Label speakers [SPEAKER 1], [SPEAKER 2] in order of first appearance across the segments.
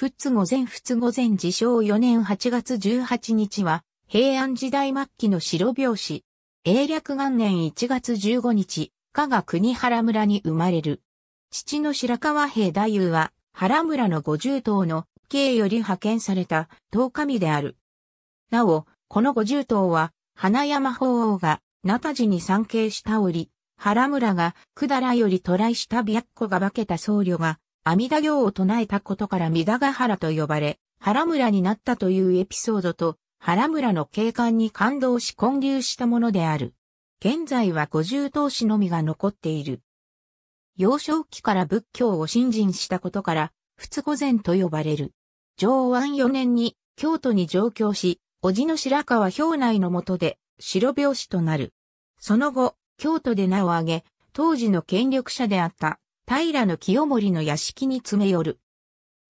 [SPEAKER 1] 仏後前仏後前自称4年8月18日は、平安時代末期の白拍子。英略元年1月15日、加賀国原村に生まれる。父の白川平太夫は、原村の五十頭の刑より派遣された十神である。なお、この五十頭は、花山法王が、なたじに参詣した折、原村が、百済より渡来した白子が化けた僧侶が、阿弥陀行を唱えたことから弥陀ヶ原と呼ばれ、原村になったというエピソードと、原村の景観に感動し建立したものである。現在は五重投子のみが残っている。幼少期から仏教を信心したことから、仏御前と呼ばれる。上安4年に京都に上京し、叔父の白川兵内の下で白拍子となる。その後、京都で名を挙げ、当時の権力者であった平清盛の屋敷に詰め寄る。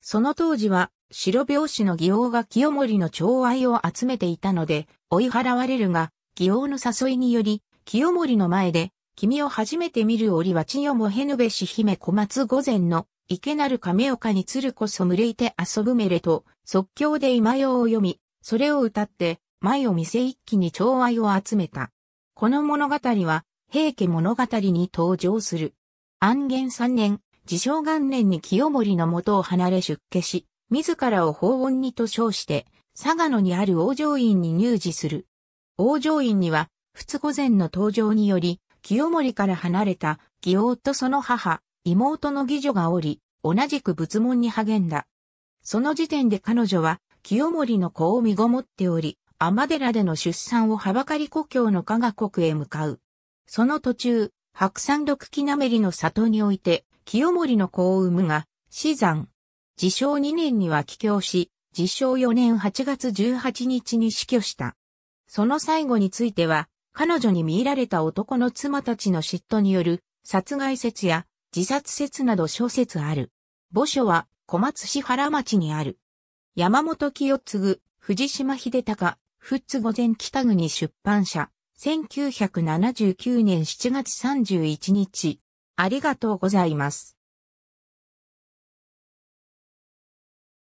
[SPEAKER 1] その当時は、白拍子の義王が清盛の寵愛を集めていたので、追い払われるが、義王の誘いにより、清盛の前で、君を初めて見る折は千代もへぬべし姫小松御前の、池なる亀岡に鶴こそ群れいて遊ぶめれと、即興で今世を読み、それを歌って、前を見せ一気に寵愛を集めた。この物語は、平家物語に登場する。安元三年、自称元年に清盛の元を離れ出家し、自らを法恩にと称して、佐賀野にある王城院に入寺する。王城院には、仏御前の登場により、清盛から離れた、義王とその母、妹の義女がおり、同じく仏門に励んだ。その時点で彼女は、清盛の子を身ごもっており、天寺での出産をはばかり故郷の加賀国へ向かう。その途中、白山六木なめりの里において、清盛の子を産むが、死産。自称2年には帰郷し、自称4年8月18日に死去した。その最後については、彼女に見入られた男の妻たちの嫉妬による殺害説や自殺説など諸説ある。墓所は小松市原町にある。山本清次、藤島秀隆、富津御前北国出版社。1979年7月31日、ありがとうございます。